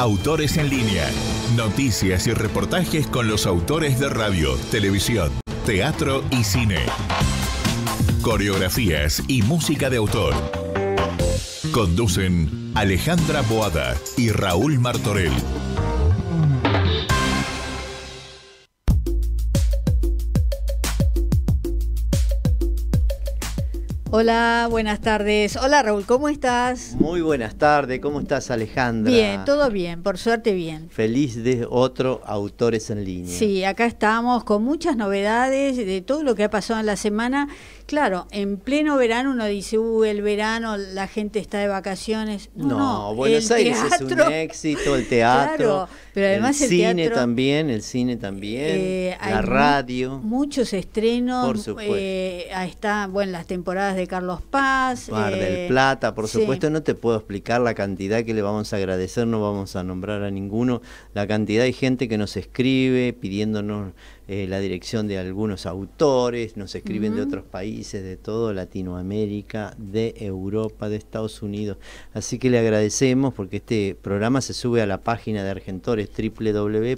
Autores en línea. Noticias y reportajes con los autores de radio, televisión, teatro y cine. Coreografías y música de autor. Conducen Alejandra Boada y Raúl Martorell. Hola, buenas tardes. Hola Raúl, ¿cómo estás? Muy buenas tardes, ¿cómo estás Alejandra? Bien, todo bien, por suerte bien. Feliz de otro Autores en Línea. Sí, acá estamos con muchas novedades de todo lo que ha pasado en la semana. Claro, en pleno verano uno dice, uh, el verano, la gente está de vacaciones. No, Buenos Aires es un éxito, el teatro. Pero además el, cine también, el cine también, eh, la radio. Muchos estrenos. Eh, está, bueno, las temporadas de Carlos Paz. Mar del eh, Plata, por supuesto, no te puedo explicar la cantidad que le vamos a agradecer, no vamos a nombrar a ninguno, la cantidad de gente que nos escribe pidiéndonos eh, la dirección de algunos autores, nos escriben de otros países, de todo Latinoamérica, de Europa, de Estados Unidos. Así que le agradecemos porque este programa se sube a la página de Argentores www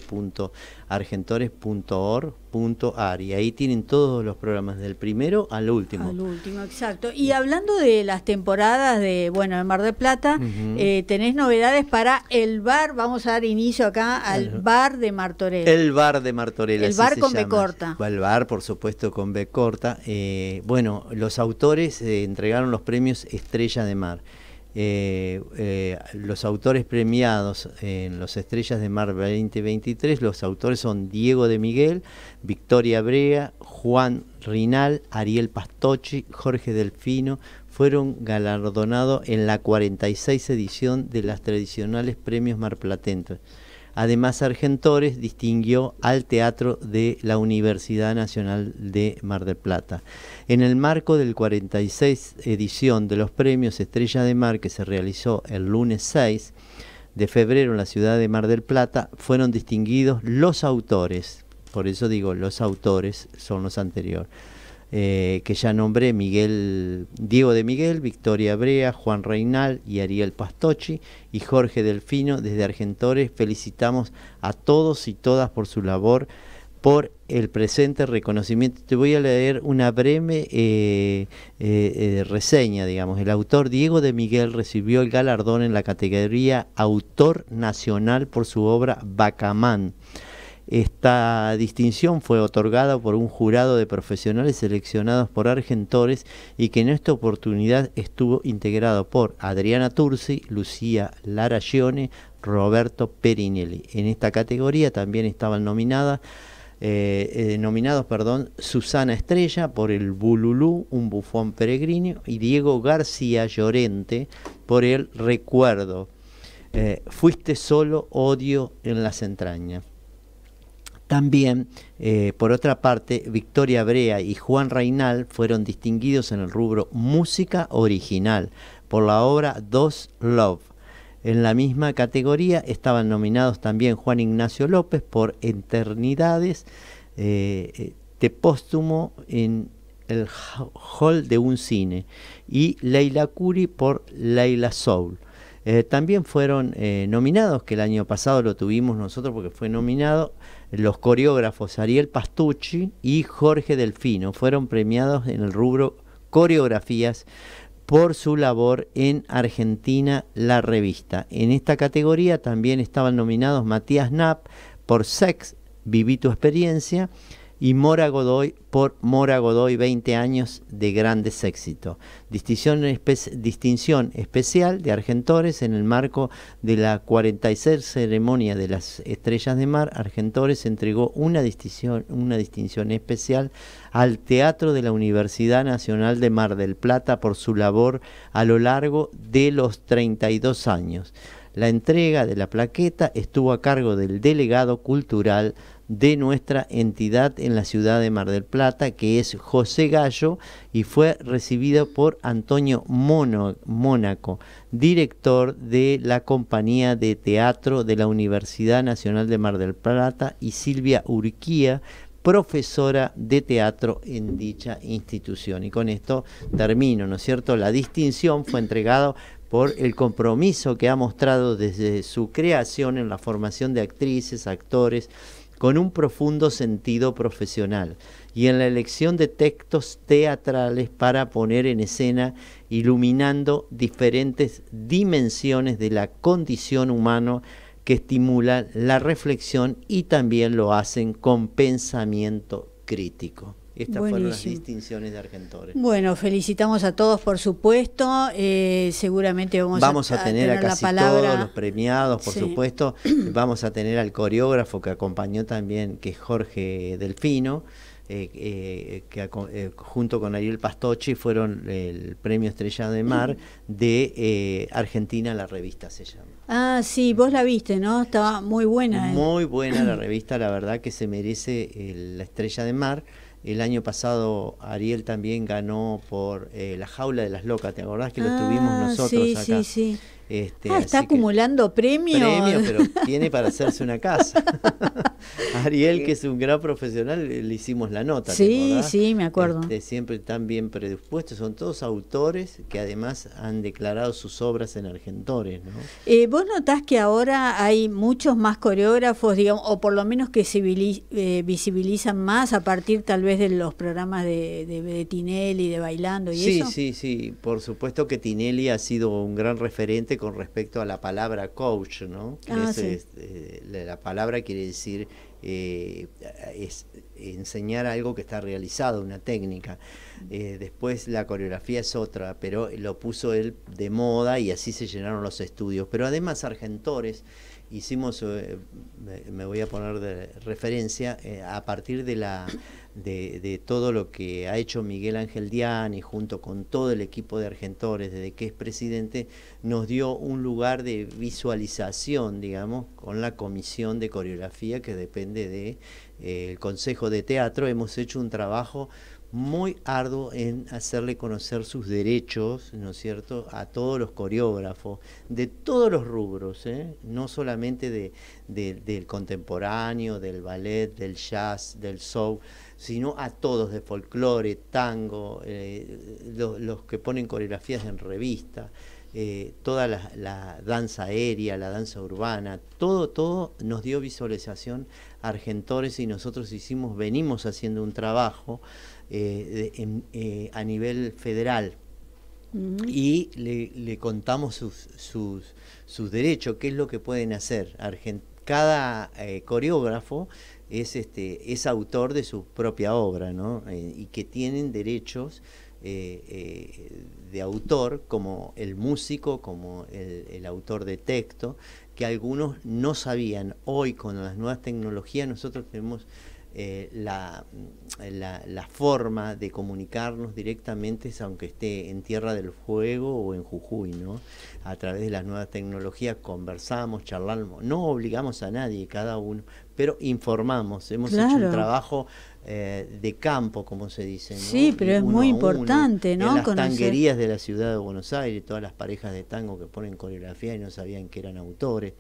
argentores.org.ar y ahí tienen todos los programas del primero al último. Al último, exacto. Y hablando de las temporadas de, bueno, el Mar del Plata, eh, tenés novedades para el bar, vamos a dar inicio acá al bar de Martorell. El bar de Martorell. El bar con B corta. El bar, por supuesto, con B corta. Eh, bueno, los autores eh, entregaron los premios Estrella de Mar. Eh, eh, los autores premiados en Los Estrellas de Mar 2023, los autores son Diego de Miguel, Victoria Brea, Juan Rinal, Ariel Pastochi, Jorge Delfino, fueron galardonados en la 46 edición de las tradicionales premios marplatenses. Además, Argentores distinguió al teatro de la Universidad Nacional de Mar del Plata. En el marco del 46 edición de los premios Estrella de Mar que se realizó el lunes 6 de febrero en la ciudad de Mar del Plata, fueron distinguidos los autores. Por eso digo, los autores son los anteriores. Eh, que ya nombré, Miguel, Diego de Miguel, Victoria Brea, Juan Reinal y Ariel Pastochi y Jorge Delfino desde Argentores. Felicitamos a todos y todas por su labor, por el presente reconocimiento. Te voy a leer una breve eh, eh, reseña, digamos. El autor Diego de Miguel recibió el galardón en la categoría Autor Nacional por su obra Bacamán esta distinción fue otorgada por un jurado de profesionales seleccionados por Argentores y que en esta oportunidad estuvo integrado por Adriana Turci, Lucía Lara Roberto Perinelli. En esta categoría también estaban eh, eh, nominados perdón, Susana Estrella por el Bululú, un bufón peregrino, y Diego García Llorente por el Recuerdo. Eh, fuiste solo odio en las entrañas. También, eh, por otra parte, Victoria Brea y Juan Reinal fueron distinguidos en el rubro Música Original por la obra Dos Love. En la misma categoría estaban nominados también Juan Ignacio López por Eternidades eh, eh, de póstumo en el hall de un cine y Leila Curi por Leila Soul. también fueron nominados, que el año pasado lo tuvimos nosotros porque fue nominado los coreógrafos Ariel Pastucci y Jorge Delfino. Fueron premiados en el rubro coreografías por su labor en Argentina La Revista. En esta categoría también estaban nominados Matías Knapp por Sex, Viví tu experiencia y Mora Godoy por Mora Godoy 20 años de grandes éxitos. Distinción, distinción, especial de Argentores en el marco de la 46 ceremonia de las Estrellas de Mar. Argentores entregó una distinción, una distinción especial al Teatro de la Universidad Nacional de Mar del Plata por su labor a lo largo de los 32 años. La entrega de la plaqueta estuvo a cargo del delegado cultural de nuestra entidad en la ciudad de Mar del Plata, que es José Gallo, y fue recibido por Antonio Mono, Mónaco, director de la compañía de teatro de la Universidad Nacional de Mar del Plata, y Silvia Urquía, profesora de teatro en dicha institución. Y con esto termino, ¿no es cierto? La distinción fue entregada por el compromiso que ha mostrado desde su creación en la formación de actrices, actores, con un profundo sentido profesional y en la elección de textos teatrales para poner en escena, iluminando diferentes dimensiones de la condición humana que estimulan la reflexión y también lo hacen con pensamiento crítico. Estas fueron las distinciones de Argentores. Bueno, felicitamos a todos, por supuesto. Eh, seguramente vamos, a, tener a, a casi todos los premiados, por supuesto. Vamos a tener al coreógrafo que acompañó también, que es Jorge Delfino. Eh, eh, que junto con Ariel Pastochi fueron el premio Estrella de Mar de Argentina, la revista se llama. Ah, sí, vos la viste, ¿no? Estaba muy buena. Muy buena la revista, la verdad que se merece la Estrella de Mar. El año pasado Ariel también ganó por eh, La Jaula de las Locas, ¿te acordás que lo tuvimos ah, nosotros sí, Sí, sí. Este, ah, está acumulando premio pero tiene para hacerse una casa. Ariel, que es un gran profesional, eh, le hicimos la nota. Sí, sí, me acuerdo. Este, siempre están bien predispuestos. Son todos autores que además han declarado sus obras en Argentores. ¿no? Eh, ¿Vos notás que ahora hay muchos más coreógrafos, digamos, o por lo menos que se eh, visibilizan más a partir tal vez de los programas de, de, Tinelli, de Bailando y eso? Sí, sí, sí. Por supuesto que Tinelli ha sido un gran referente con respecto a la palabra coach, ¿no? Ah, eh, la, palabra quiere decir eh, enseñar algo que está realizado, una técnica. Eh, después la coreografía es otra, pero lo puso él de moda y así se llenaron los estudios. Pero además Argentores hicimos, me, voy a poner de referencia, a partir de la de, todo lo que ha hecho Miguel Ángel Diani junto con todo el equipo de Argentores desde que es presidente, nos dio un lugar de visualización, digamos, con la comisión de coreografía que depende del de, eh, Consejo de Teatro. Hemos hecho un trabajo muy arduo en hacerle conocer sus derechos, ¿no es cierto?, a todos los coreógrafos, de todos los rubros, ¿eh? no solamente de, del contemporáneo, del ballet, del jazz, del show sino a todos de folclore, tango, eh, los, que ponen coreografías en revista, eh, toda la, danza aérea, la danza urbana, todo, todo nos dio visualización Argentores y nosotros hicimos, venimos haciendo un trabajo eh, a nivel federal y le, contamos sus, sus, derechos, qué es lo que pueden hacer. cada coreógrafo es, este, es autor de su propia obra, ¿no? Eh, y que tienen derechos eh, eh, de autor, como el músico, como el, autor de texto, que algunos no sabían. Hoy, con las nuevas tecnologías, nosotros tenemos la, la, forma de comunicarnos directamente, aunque esté en Tierra del Fuego o en Jujuy, ¿no? A través de las nuevas tecnologías conversamos, charlamos, no obligamos a nadie, cada uno, pero informamos, hemos hecho un trabajo eh, de campo, como se dice. Sí, pero es muy importante, ¿no? En las tanguerías de la ciudad de Buenos Aires, todas las parejas de tango que ponen coreografía y no sabían que eran autores.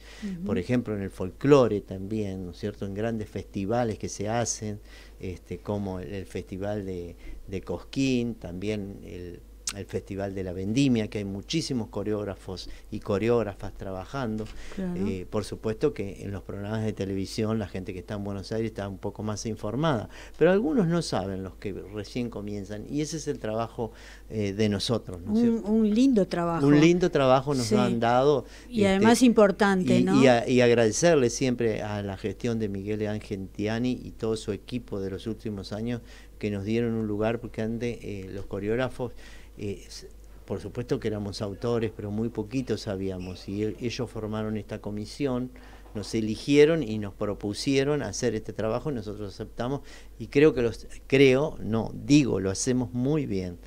Por ejemplo, en el folclore también, ¿no es cierto? En grandes festivales que se hacen, este, como el, Festival de, de Cosquín, también el el Festival de la Vendimia, que hay muchísimos coreógrafos y coreógrafas trabajando. Eh, por supuesto que en los programas de televisión la gente que está en Buenos Aires está un poco más informada, pero algunos no saben, los que recién comienzan, y ese es el trabajo eh, de nosotros. un, lindo trabajo. Un lindo trabajo nos lo han dado. Y este, además importante, ¿no? Y, agradecerle siempre a la gestión de Miguel Tiani y todo su equipo de los últimos años que nos dieron un lugar porque antes eh, los coreógrafos por supuesto que éramos autores, pero muy poquitos sabíamos, y e, ellos formaron esta comisión, nos eligieron y nos propusieron hacer este trabajo, y nosotros aceptamos, y creo que los, creo, no, digo, lo hacemos muy bien.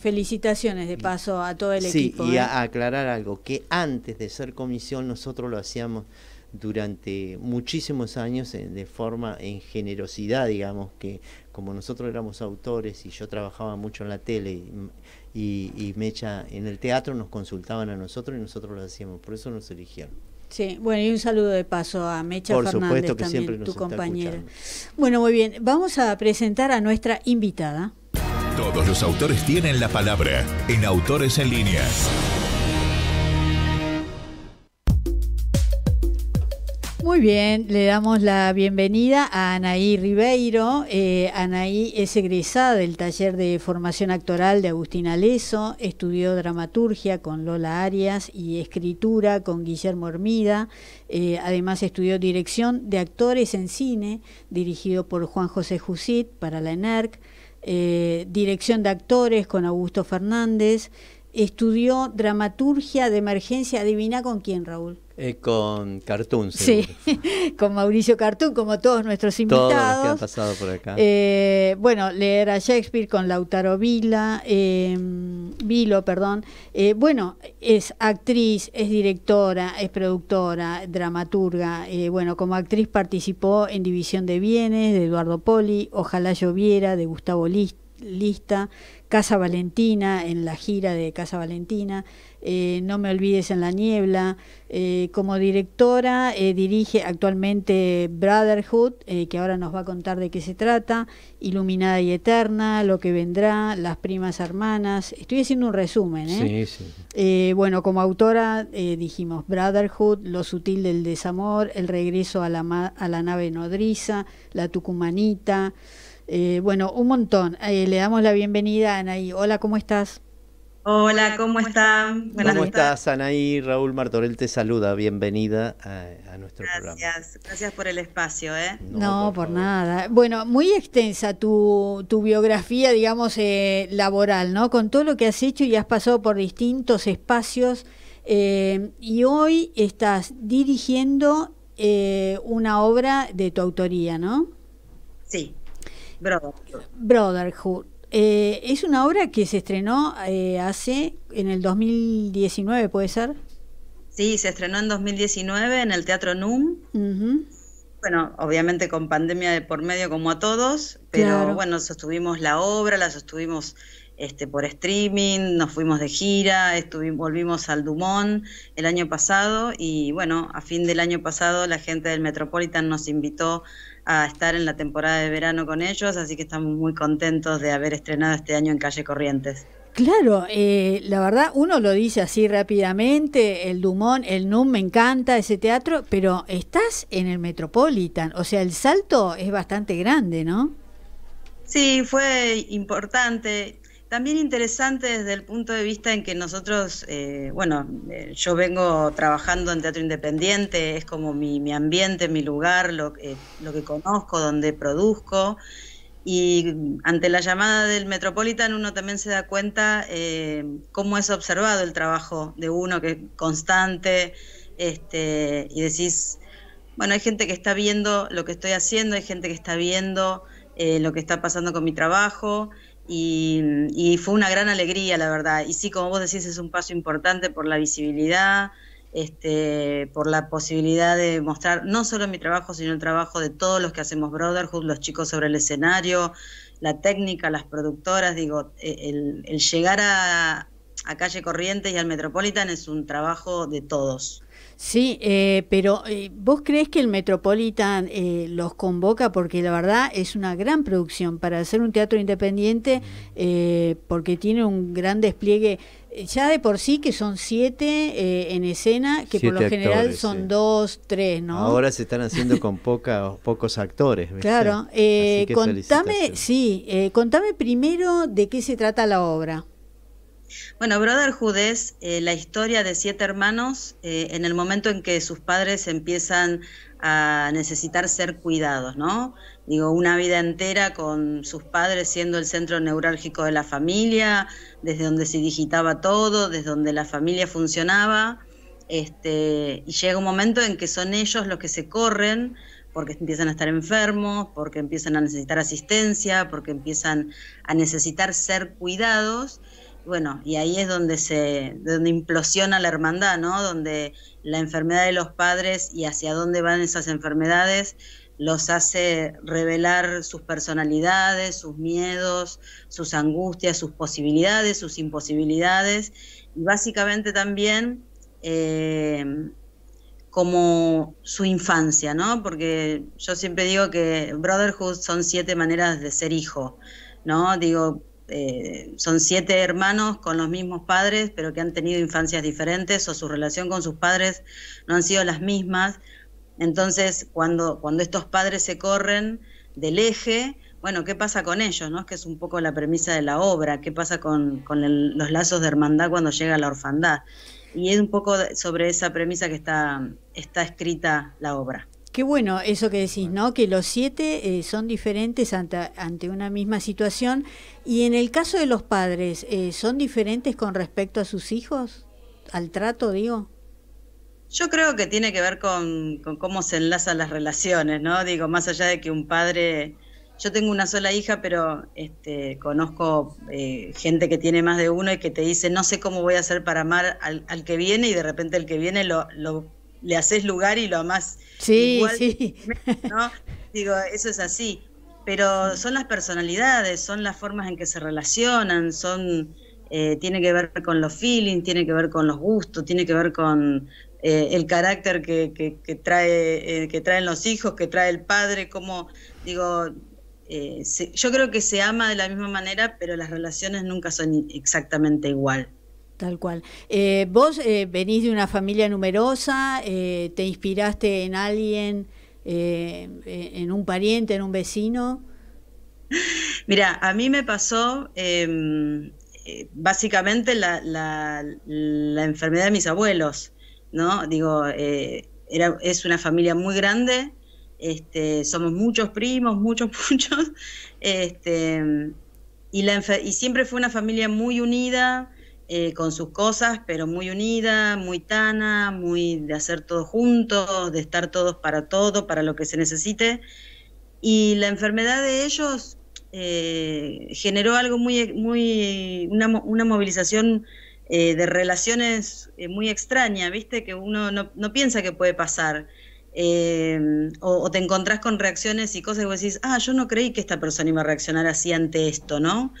felicitaciones de paso a todo el equipo. Sí, y a ¿eh? aclarar algo, que antes de ser comisión nosotros lo hacíamos durante muchísimos años eh, de forma en generosidad, digamos, que como nosotros éramos autores y yo trabajaba mucho en la tele y, Mecha en el teatro, nos consultaban a nosotros y nosotros lo hacíamos, por eso nos eligieron. Sí, bueno, y un saludo de paso a Mecha por Fernández, supuesto que también, siempre tu compañera. Bueno, muy bien, vamos a presentar a nuestra invitada. Todos los autores tienen la palabra en Autores en Línea. Muy bien, le damos la bienvenida a Anaí Ribeiro. Eh, Anaí es egresada del taller de formación actoral de Agustín Aleso estudió dramaturgia con Lola Arias y escritura con Guillermo Hermida. Eh, además estudió dirección de actores en cine, dirigido por Juan José Jusit para la ENERC, eh, dirección de actores con Augusto Fernández, estudió dramaturgia de emergencia, adivina con quién Raúl. Eh, con Cartoon, Sí, con Mauricio Cartoon, como todos nuestros invitados. Todos los que pasado por acá. Eh, bueno, leer a Shakespeare con Lautaro Vila, eh, Vilo, perdón. bueno, es actriz, es directora, es productora, dramaturga. bueno, como actriz participó en División de Bienes de Eduardo Poli, Ojalá Lloviera de Gustavo Lista, Casa Valentina, en la gira de Casa Valentina. Eh, no me olvides en la niebla. Eh, como directora eh, dirige actualmente Brotherhood, que ahora nos va a contar de qué se trata, Iluminada y Eterna, Lo que vendrá, Las primas hermanas. Estoy haciendo un resumen. Sí, sí. bueno, como autora dijimos Brotherhood, Lo sutil del desamor, El regreso a la, nave nodriza, La tucumanita. bueno, un montón. le damos la bienvenida a Anaí. Hola, ¿cómo estás? Hola, ¿cómo están? Buenas ¿Cómo estás, Anaí? Raúl Martorell te saluda. Bienvenida a, nuestro programa. Gracias, gracias por el espacio. ¿eh? No, por, nada. Bueno, muy extensa tu, biografía, digamos, eh, laboral, ¿no? Con todo lo que has hecho y has pasado por distintos espacios. Eh, y hoy estás dirigiendo eh, una obra de tu autoría, ¿no? Sí, Brotherhood. Brotherhood. Eh, es una obra que se estrenó eh, hace, en el 2019, ¿puede ser? Sí, se estrenó en 2019 en el Teatro NUM. Bueno, obviamente con pandemia de por medio como a todos, pero bueno, sostuvimos la obra, la sostuvimos este, por streaming, nos fuimos de gira, volvimos al Dumont el año pasado y bueno, a fin del año pasado la gente del Metropolitan nos invitó a estar en la temporada de verano con ellos, así que estamos muy contentos de haber estrenado este año en Calle Corrientes. Claro, eh, la verdad, uno lo dice así rápidamente, el Dumón, el NUM, me encanta ese teatro, pero estás en el Metropolitan, o sea, el salto es bastante grande, ¿no? Sí, fue importante. También interesante desde el punto de vista en que nosotros, eh, bueno, eh, yo vengo trabajando en teatro independiente, es como mi, ambiente, mi lugar, lo, eh, lo que conozco, donde produzco. Y ante la llamada del Metropolitan uno también se da cuenta cómo es observado el trabajo de uno, que es constante, este, y decís, bueno, hay gente que está viendo lo que estoy haciendo, hay gente que está viendo lo que está pasando con mi trabajo. Y, fue una gran alegría, la verdad. Y sí, como vos decís, es un paso importante por la visibilidad, este, por la posibilidad de mostrar no solo mi trabajo, sino el trabajo de todos los que hacemos Brotherhood, los chicos sobre el escenario, la técnica, las productoras. Digo, e, el, llegar a, a Calle Corrientes y al Metropolitan es un trabajo de todos. Sí, eh, pero eh, ¿vos crees que el Metropolitan eh, los convoca? Porque la verdad es una gran producción para hacer un teatro independiente, porque tiene un gran despliegue, ya de por sí que son siete en escena, que por lo general son dos, tres, ¿no? Ahora se están haciendo con poca, pocos actores. ¿ves? Claro, contame, sí, contame primero de qué se trata la obra. Bueno, Brother es eh, la historia de siete hermanos eh, en el momento en que sus padres empiezan a necesitar ser cuidados, ¿no? Digo, una vida entera con sus padres siendo el centro neurálgico de la familia, desde donde se digitaba todo, desde donde la familia funcionaba. Este, y llega un momento en que son ellos los que se corren porque empiezan a estar enfermos, porque empiezan a necesitar asistencia, porque empiezan a necesitar ser cuidados bueno, y ahí es donde se, donde implosiona la hermandad, ¿no? Donde la enfermedad de los padres y hacia dónde van esas enfermedades los hace revelar sus personalidades, sus miedos, sus angustias, sus posibilidades, sus imposibilidades, y básicamente también eh, como su infancia, ¿no? Porque yo siempre digo que Brotherhood son siete maneras de ser hijo, ¿no? Digo, eh, son siete hermanos con los mismos padres, pero que han tenido infancias diferentes o su relación con sus padres no han sido las mismas. Entonces, cuando, cuando estos padres se corren del eje, bueno, ¿qué pasa con ellos? ¿no? Es que es un poco la premisa de la obra, ¿qué pasa con, los lazos de hermandad cuando llega la orfandad? Y es un poco sobre esa premisa que está, está escrita la obra. Qué bueno eso que decís, ¿no? Que los siete eh, son diferentes ante, una misma situación. Y en el caso de los padres, eh, ¿son diferentes con respecto a sus hijos? ¿Al trato, digo? Yo creo que tiene que ver con, cómo se enlazan las relaciones, ¿no? Digo, más allá de que un padre... Yo tengo una sola hija, pero este, conozco eh, gente que tiene más de uno y que te dice, no sé cómo voy a hacer para amar al, que viene y de repente el que viene lo le haces lugar y lo amás. Sí, Igual, sí. Digo, eso es así. Pero son las personalidades, son las formas en que se relacionan, son eh, tiene que ver con los feelings, tiene que ver con los gustos, tiene que ver con eh, el carácter que, que, trae, eh, que traen los hijos, que trae el padre, como, digo, yo creo que se ama de la misma manera, pero las relaciones nunca son exactamente igual. Tal cual. Eh, vos eh, venís de una familia numerosa, eh, te inspiraste en alguien, en un pariente, en un vecino. Mira, a mí me pasó em, básicamente la, enfermedad de mis abuelos, ¿no? Digo, es una familia muy grande, este, somos muchos primos, muchos, muchos, este, y, y siempre fue una familia muy unida, eh, con sus cosas, pero muy unida, muy tana, muy de hacer todo juntos, de estar todos para todo, para lo que se necesite. Y la enfermedad de ellos eh, generó algo muy, muy una, una movilización eh, de relaciones muy extraña, ¿viste? Que uno no, piensa que puede pasar. o, te encontrás con reacciones y cosas y vos decís, ah, yo no creí que esta persona iba a reaccionar así ante esto, ¿no?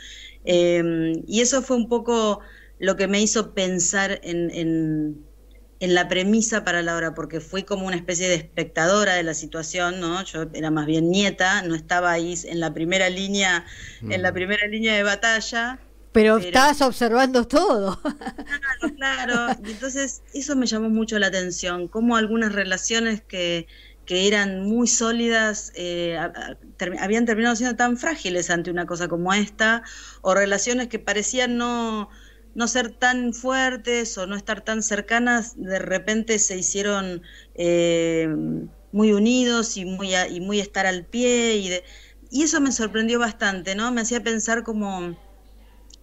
y eso fue un poco lo que me hizo pensar en, en, la premisa para la obra, porque fui como una especie de espectadora de la situación, ¿no? Yo era más bien nieta, no estaba ahí en la primera línea, en la mm. primera línea de batalla. Pero, estabas observando todo. Claro, claro. entonces eso me llamó mucho la atención, cómo algunas relaciones que, eran muy sólidas, eh, habían terminado siendo tan frágiles ante una cosa como esta, o relaciones que parecían no, no ser tan fuertes o no estar tan cercanas, de repente se hicieron eh, muy unidos y muy, y muy estar al pie. Y, y eso me sorprendió bastante, ¿no? Me hacía pensar como,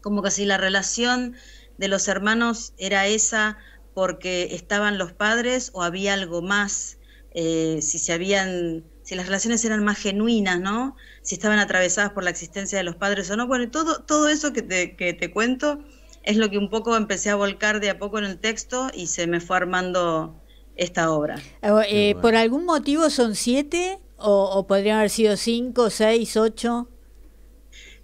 como que si la relación de los hermanos era esa porque estaban los padres o había algo más, eh, si se habían si las relaciones eran más genuinas, ¿no? Si estaban atravesadas por la existencia de los padres o no. Bueno, todo, todo eso que que te cuento es lo que un poco empecé a volcar de a poco en el texto y se me fue armando esta obra. Eh, eh, ¿Por algún motivo son siete o, podrían haber sido cinco, seis, ocho?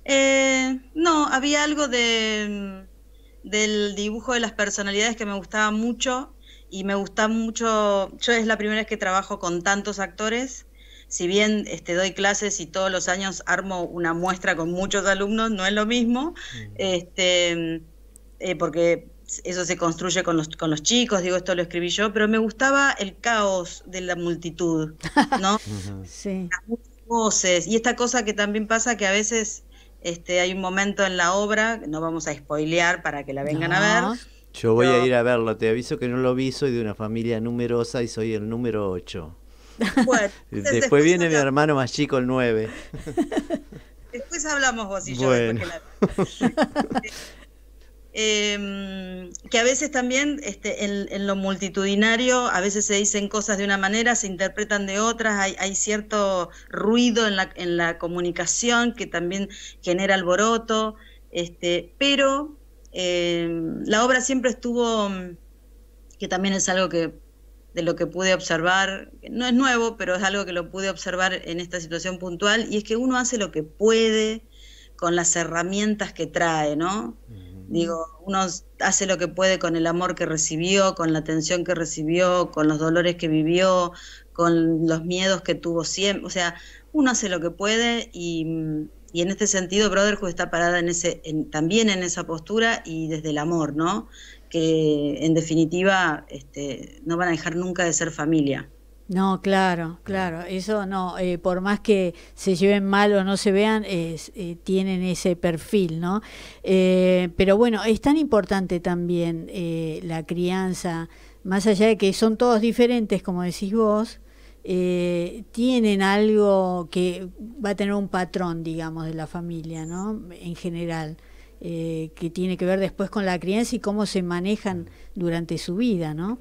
Eh, no, había algo de, mm, del dibujo de las personalidades que me gustaba mucho y me gusta mucho, yo es la primera vez que trabajo con tantos actores, si bien este, doy clases y todos los años armo una muestra con muchos alumnos, no es lo mismo. Mm. Este, mm, eh, porque eso se construye con los, con los chicos, digo, esto lo escribí yo, pero me gustaba el caos de la multitud, ¿no? sí. Las voces, y esta cosa que también pasa que a veces este, hay un momento en la obra, no vamos a spoilear para que la vengan a ver. Yo voy a ir a verlo, te aviso que no lo vi, soy de una familia numerosa y soy el número 8. después viene mi hermano más chico, el 9. Después hablamos vos y yo. Después Em, que a veces también este, en, lo multitudinario, a veces se dicen cosas de una manera, se interpretan de otras, hay, cierto ruido en la, comunicación que también genera alboroto, este, pero em, la obra siempre estuvo, que también es algo que de lo que pude observar, no es nuevo, pero es algo que lo pude observar en esta situación puntual, y es que uno hace lo que puede con las herramientas que trae, ¿no? Mm. Digo, uno hace lo que puede con el amor que recibió, con la atención que recibió, con los dolores que vivió, con los miedos que tuvo siempre. O sea, uno hace lo que puede y, en este sentido Brotherhood está parada también en esa postura y desde el amor, ¿no? Que en definitiva este, no van a dejar nunca de ser familia. No, claro, claro, eso no, eh, por más que se lleven mal o no se vean, eh, tienen ese perfil, ¿no? Eh, pero bueno, es tan importante también la crianza, más allá de que son todos diferentes, como decís vos, tienen algo que va a tener un patrón, digamos, de la familia, ¿no? En general. que tiene que ver después con la crianza y cómo se manejan durante su vida, ¿no?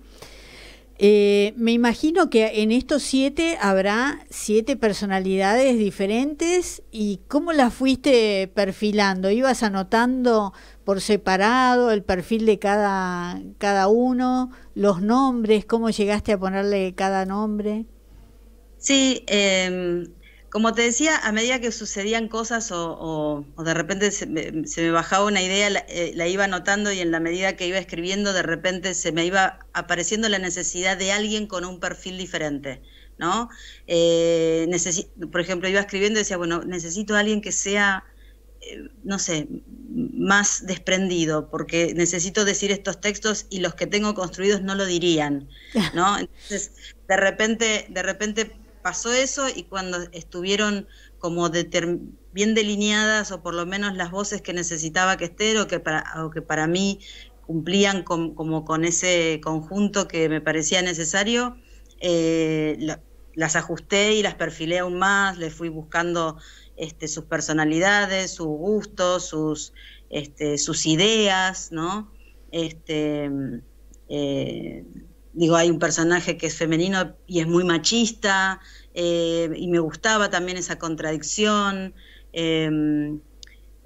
Eh, me imagino que en estos siete habrá siete personalidades diferentes y cómo las fuiste perfilando. ¿Ibas anotando por separado el perfil de cada, cada uno, los nombres, cómo llegaste a ponerle cada nombre? Sí, em, como te decía, a medida que sucedían cosas o, de repente se me, bajaba una idea, eh, la, iba anotando y en la medida que iba escribiendo, de repente se me iba apareciendo la necesidad de alguien con un perfil diferente. ¿no? Eh, por ejemplo, iba escribiendo y decía, bueno, necesito a alguien que sea, eh, no sé, más desprendido, porque necesito decir estos textos y los que tengo construidos no lo dirían. ¿no? Entonces, de repente, de repente pasó eso y cuando estuvieron como bien delineadas o por lo menos las voces que necesitaba que estén o que para, que para mí cumplían con, como con ese conjunto que me parecía necesario, eh, las ajusté y las perfilé aún más, le fui buscando este, sus personalidades, sus gustos, sus, este, sus ideas, ¿no? Este, eh, digo, hay un personaje que es femenino y es muy machista, eh, y me gustaba también esa contradicción. Em,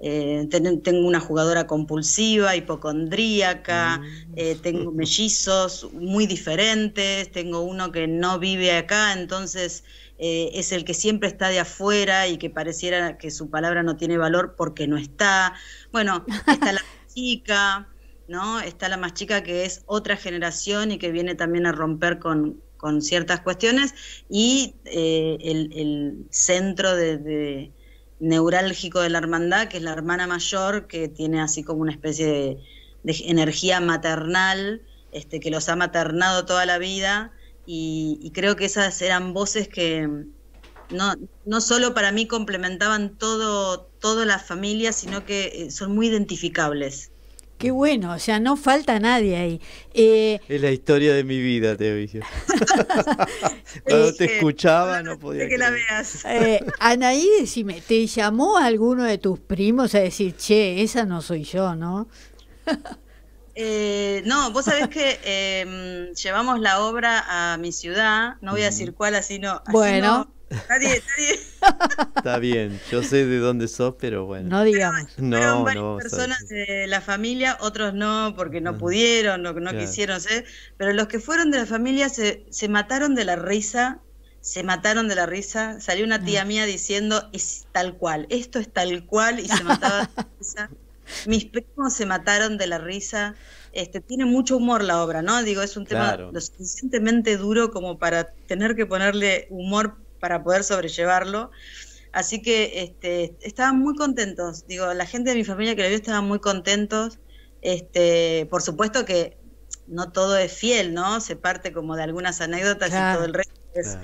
eh, tengo una jugadora compulsiva, hipocondríaca, mm. eh, tengo mellizos muy diferentes, tengo uno que no vive acá, entonces es el que siempre está de afuera y que pareciera que su palabra no tiene valor porque no está. Bueno, está la chica. ¿no? Está la más chica que es otra generación y que viene también a romper con, ciertas cuestiones y eh, el, centro de, neurálgico de la hermandad, que es la hermana mayor, que tiene así como una especie de, energía maternal, este, que los ha maternado toda la vida y, creo que esas eran voces que no, no, solo para mí complementaban todo, toda la familia, sino que eh, son muy identificables. Qué bueno, o sea, no falta nadie ahí. Eh, es la historia de mi vida, te dije. Cuando te escuchaba no podía. Que la veas. Eh, Anaí, decime, ¿te llamó alguno de tus primos a decir, che, esa no soy yo, no? Eh, no, vos sabés que em, llevamos la obra a mi ciudad, no voy a decir cuál, así no. bueno. No Está bien, yo sé de dónde sos, pero bueno. No digamos. no, varias personas de la familia, otros no, porque no ah, pudieron, no, no quisieron, ser pero los que fueron de la familia se, mataron de la risa se mataron de la risa. Salió una tía ah. mía diciendo, es tal cual, esto es tal cual, y se mataba de la risa. Mis primos se mataron de la risa. Este, tiene mucho humor la obra, ¿no? Digo, es un tema lo suficientemente duro como para tener que ponerle humor para poder sobrellevarlo. Así que este, estaban muy contentos, digo, la gente de mi familia que lo vio estaban muy contentos. Este, por supuesto que no todo es fiel, ¿no? Se parte como de algunas anécdotas y todo el resto es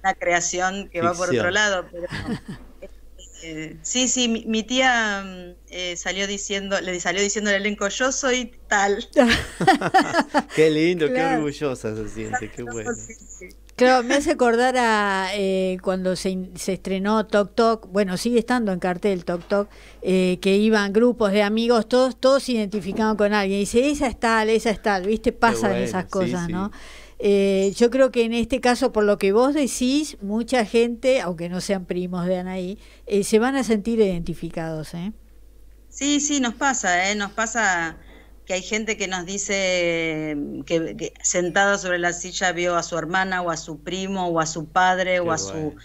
una creación que va por otro lado. Pero, eh, sí, sí, mi, tía mm, eh, salió diciendo, le salió diciendo al elenco, yo soy tal. qué lindo, qué orgullosa se siente, qué bueno. Claro, me hace acordar a eh, cuando se, se, estrenó Tok Tok, bueno, sigue estando en cartel Tok Tok, eh, que iban grupos de amigos, todos todos con alguien. Y dice, esa es tal, esa es tal, ¿viste? Pasan esas cosas, ¿no? Eh, yo creo que en este caso, por lo que vos decís, mucha gente, aunque no sean primos de Anaí, se van a sentir identificados, ¿eh? Sí, sí, nos pasa, ¿eh? Nos pasa que hay gente que nos dice que, sentada sobre la silla vio a su hermana o a su primo o a su padre o a su...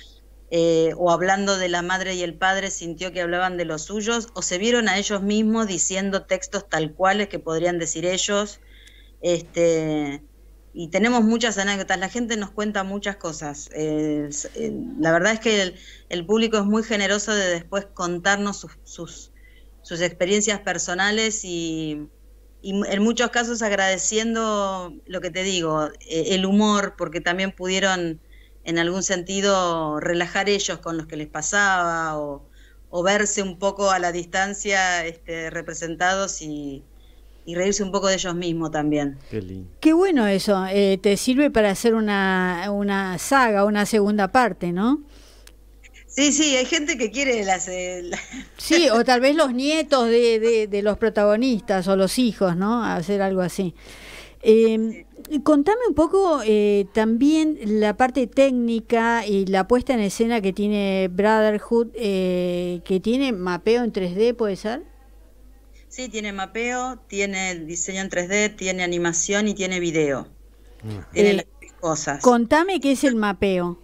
Eh, o hablando de la madre y el padre sintió que hablaban de los suyos, o se vieron a ellos mismos diciendo textos tal cuales que podrían decir ellos. Este, y tenemos muchas anécdotas, la gente nos cuenta muchas cosas. Eh, eh, la verdad es que el, público es muy generoso de después contarnos sus, sus experiencias personales y, y en muchos casos agradeciendo lo que te digo, eh, el humor, porque también pudieron en algún sentido relajar ellos con los que les pasaba o, verse un poco a la distancia este, representados y, reírse un poco de ellos mismos también. Qué, lindo. Qué bueno eso, eh, te sirve para hacer una, una saga, una segunda parte, ¿no? Sí, sí, hay gente que quiere las... Eh, sí, o tal vez los nietos de, de, los protagonistas o los hijos, ¿no? Hacer algo así. Em, contame un poco eh, también la parte técnica y la puesta en escena que tiene Brotherhood, eh, que tiene mapeo en 3D, ¿puede ser? Sí, tiene mapeo, tiene diseño en 3D, tiene animación y tiene video. Ah. Tiene las cosas. Contame qué es el mapeo.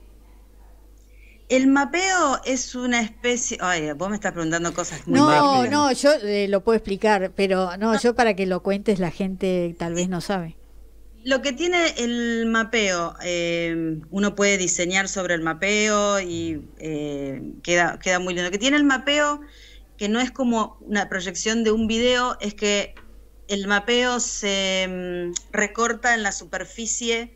El mapeo es una especie. Ay, vos me estás preguntando cosas muy No, no, yo eh, lo puedo explicar, pero no, ah. yo para que lo cuentes, la gente tal vez no sabe. Lo que tiene el mapeo, eh, uno puede diseñar sobre el mapeo y eh, queda, queda muy lindo. Lo que tiene el mapeo, que no es como una proyección de un video, es que el mapeo se mm, recorta en la superficie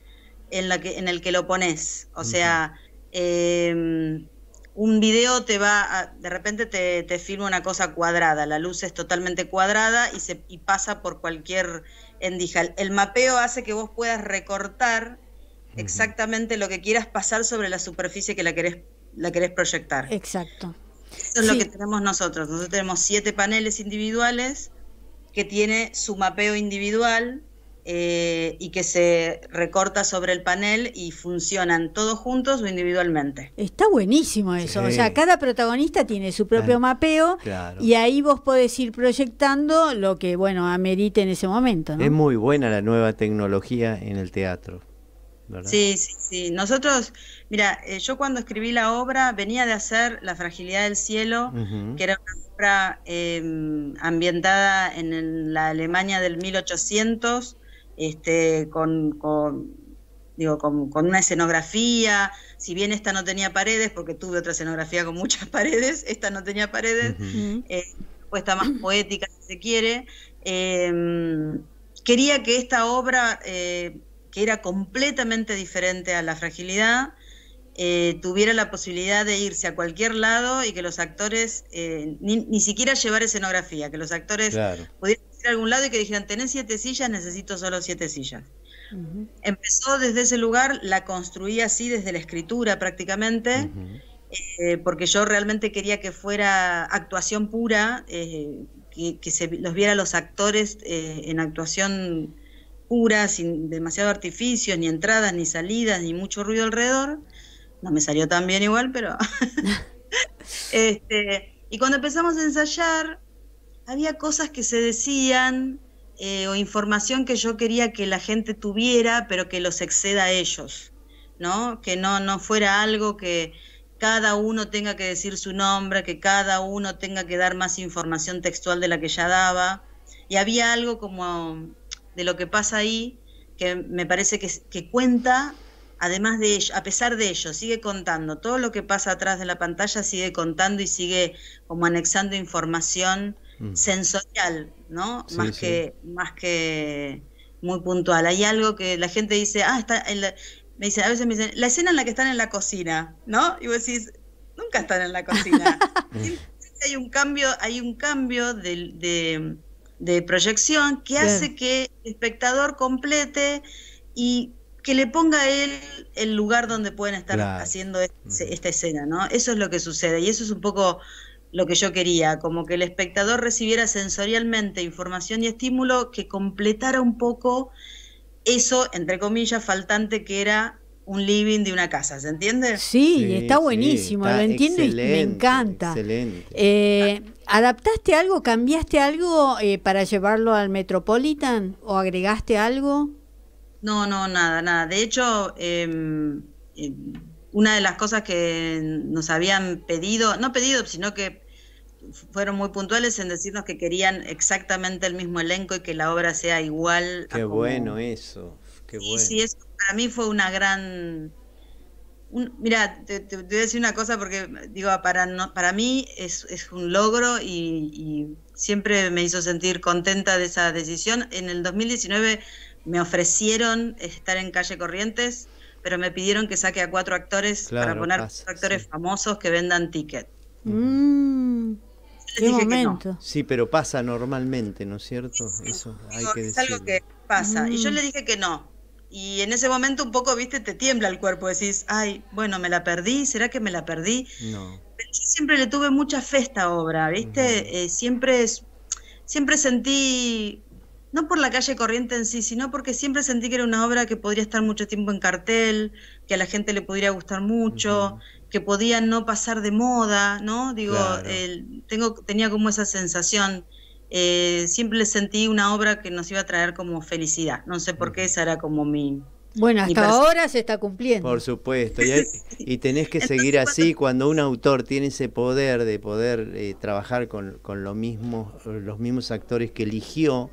en la que, en el que lo pones. O sea Em, un video te va, de repente te, filma una cosa cuadrada, la luz es totalmente cuadrada y, se, pasa por cualquier endija. El mapeo hace que vos puedas recortar exactamente lo que quieras pasar sobre la superficie que la querés, la proyectar. Exacto. Eso es lo que tenemos nosotros. Nosotros tenemos siete paneles individuales que tiene su mapeo individual eh, y que se recorta sobre el panel y funcionan todos juntos o individualmente. Está buenísimo eso. O sea, cada protagonista tiene su propio mapeo y ahí vos podés ir proyectando lo que, bueno, amerite en ese momento. Es muy buena la nueva tecnología en el teatro. ¿verdad? Sí, sí, sí. Nosotros, mira, eh, yo cuando escribí la obra venía de hacer La fragilidad del cielo, que era una obra em, ambientada en la Alemania del 1800 este, con, digo, con, una escenografía, si bien esta no tenía paredes, porque tuve otra escenografía con muchas paredes, esta no tenía paredes, uh más poética si se quiere. Em, quería que esta obra, eh, que era completamente diferente a la fragilidad, eh, tuviera la posibilidad de irse a cualquier lado y que los actores, ni, ni, siquiera llevar escenografía, que los actores pudieran algún lado y que dijeran, tenés siete sillas, necesito solo siete sillas. Empezó desde ese lugar, la construí así desde la escritura prácticamente, eh, porque yo realmente quería que fuera actuación pura, eh, que, se los viera los actores eh, en actuación pura, sin demasiado artificio, ni entradas, ni salidas, ni mucho ruido alrededor. No me salió tan bien igual, pero... Este, y cuando empezamos a ensayar, había cosas que se decían eh, o información que yo quería que la gente tuviera, pero que los exceda a ellos, ¿no? Que no, no fuera algo que cada uno tenga que decir su nombre, que cada uno tenga que dar más información textual de la que ya daba. Y había algo como de lo que pasa ahí que me parece que, que cuenta, además de ello, a pesar de ello, sigue contando. Todo lo que pasa atrás de la pantalla sigue contando y sigue como anexando información Mm. sensorial, ¿no? más, Que, más que muy puntual. Hay algo que la gente dice, ah, está en la... me dice, a veces me dicen, la escena en la que están en la cocina, ¿no? Y vos decís, nunca están en la cocina. hay un cambio, hay un cambio de, proyección que hace que el espectador complete y que le ponga a él el lugar donde pueden estar haciendo mm. esta escena, ¿no? Eso es lo que sucede y eso es un poco lo que yo quería, como que el espectador recibiera sensorialmente información y estímulo que completara un poco eso, entre comillas, faltante que era un living de una casa, ¿se entiende? Sí, está buenísimo, lo entiendo y me encanta. Excelente. Eh, ¿Adaptaste algo, cambiaste algo eh, para llevarlo al Metropolitan o agregaste algo? No, no, nada, nada. De hecho, em, em, una de las cosas que nos habían pedido, no pedido, sino que fueron muy puntuales en decirnos que querían exactamente el mismo elenco y que la obra sea igual. Qué bueno eso, qué bueno. Sí, eso para mí fue una gran... mira, te, voy a decir una cosa porque, digo, para, no, para mí es, un logro y, siempre me hizo sentir contenta de esa decisión. En el 2019 me ofrecieron estar en Calle Corrientes, pero me pidieron que saque a cuatro actores para poner cuatro actores famosos que vendan ticket. ¡Mmm! Sí, pero pasa normalmente, ¿no es cierto? Eso hay que Es algo que pasa. Y yo mm. le dije que no. Y en ese momento un poco, viste, te tiembla el cuerpo, decís, ay, bueno, me la perdí, ¿será que me la perdí? No. yo siempre le tuve mucha fe a esta obra, viste, eh, siempre, es, siempre sentí no por la calle corriente en sí, sino porque siempre sentí que era una obra que podría estar mucho tiempo en cartel, que a la gente le podría gustar mucho, que podían no pasar de moda, ¿no? Digo, tengo, tenía como esa sensación. Eh, siempre sentí una obra que nos iba a traer como felicidad. No sé por qué, esa era como mi... Bueno, hasta ahora se está cumpliendo. Por supuesto, y, tenés que seguir así cuando... un autor tiene ese poder de poder eh, trabajar con, los, mismos, los mismos actores que eligió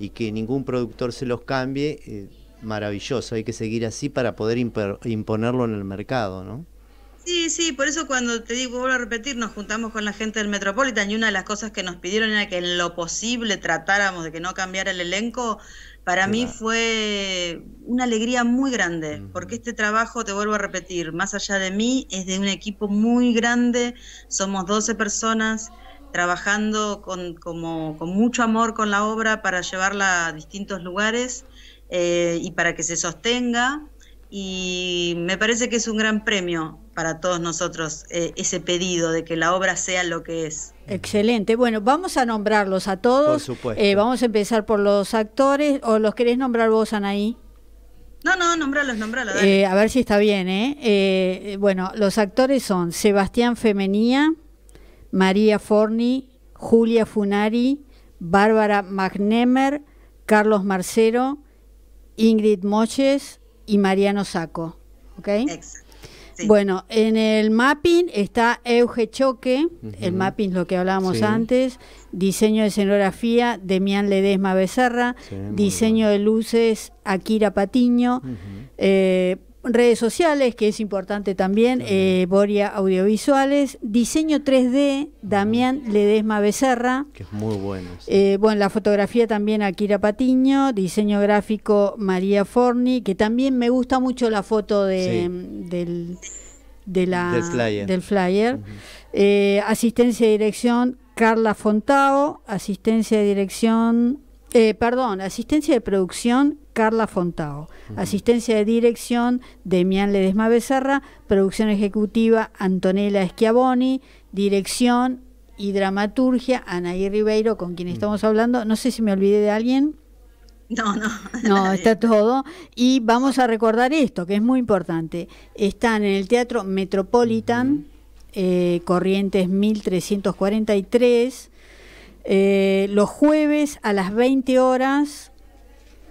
y que ningún productor se los cambie, eh, maravilloso, hay que seguir así para poder imponerlo en el mercado, ¿no? Sí, sí, por eso cuando te digo, vuelvo a repetir, nos juntamos con la gente del Metropolitan y una de las cosas que nos pidieron era que en lo posible tratáramos de que no cambiara el elenco. Para mí fue una alegría muy grande, porque este trabajo, te vuelvo a repetir, más allá de mí, es de un equipo muy grande, somos 12 personas trabajando con, mucho amor con la obra para llevarla a distintos lugares eh, y para que se sostenga. Y me parece que es un gran premio para todos nosotros eh, ese pedido de que la obra sea lo que es. Excelente. Bueno, vamos a nombrarlos a todos. Por supuesto. Eh, vamos a empezar por los actores. ¿O los querés nombrar vos, Anaí? No, no, nombralos, nombralos. Eh, a ver si está bien, ¿eh? Bueno, los actores son Sebastián Femenía, María Forni, Julia Funari, Bárbara McNemer, Carlos Marcero, Ingrid Moches y Mariano Saco. ¿Ok? Bueno, en el mapping está Euge Choque, el mapping es lo que hablábamos antes, diseño de escenografía, Demián Ledesma Becerra, diseño de luces, Akira Patiño, eh, redes sociales, que es importante también, eh, Boria Audiovisuales, diseño 3D, Damián Ledesma Becerra. Que es muy bueno. Eh, bueno, la fotografía también Akira Patiño, diseño gráfico María Forni, que también me gusta mucho la foto de, del, la, del flyer. Eh, asistencia de dirección Carla Fontao, asistencia de dirección eh, perdón, asistencia de producción Carla Fontao, asistencia de dirección Demián Ledesma Becerra, producción ejecutiva Antonella Schiavoni, dirección y dramaturgia Anaí Ribeiro, con quien mm. estamos hablando. No sé si me olvidé de alguien. No, no. No, está todo. Y vamos a recordar esto, que es muy importante. Están en el Teatro Metropolitan, eh, Corrientes 1343 eh, los jueves a las 20 horas.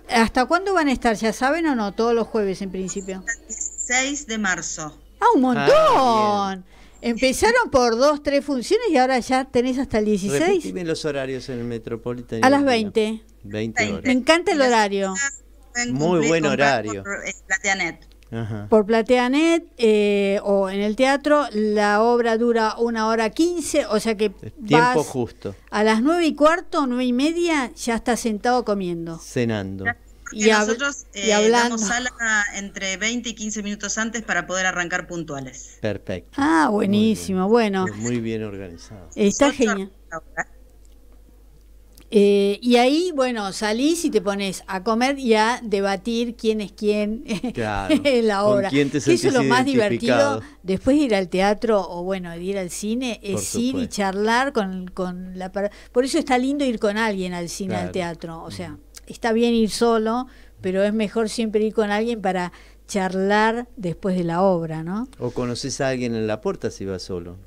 ¿Hasta cuándo van a estar? ¿Ya saben o no? Todos los jueves en principio. 16 de marzo. Ah, un ah, montón. Empezaron por dos, tres funciones y ahora ya tenés hasta el 16. Repetime los horarios en el Metropolitano. A las 20. 20 horas. Me encanta el horario. Muy buen horario. Eh, por Plateanet eh, o en el teatro. La obra dura una hora quince, o sea que... Tiempo justo. A las nueve y cuarto, nueve y media, ya está sentado comiendo. Cenando. Y, nosotros eh, sala entre 20 y 15 minutos antes para poder arrancar puntuales. Perfecto. Ah, buenísimo, bueno. Muy bien organizado. Está genial. Eh, y ahí, bueno, salís y te pones a comer y a debatir quién es quién en la obra. Quién Eso es lo más divertido. Después de ir al teatro o, bueno, de ir al cine, es ir y charlar con, con la... Por eso está lindo ir con alguien al cine, al teatro. O mm. sea, está bien ir solo, pero es mejor siempre ir con alguien para charlar después de la obra, ¿no? O conoces a alguien en la puerta si vas solo.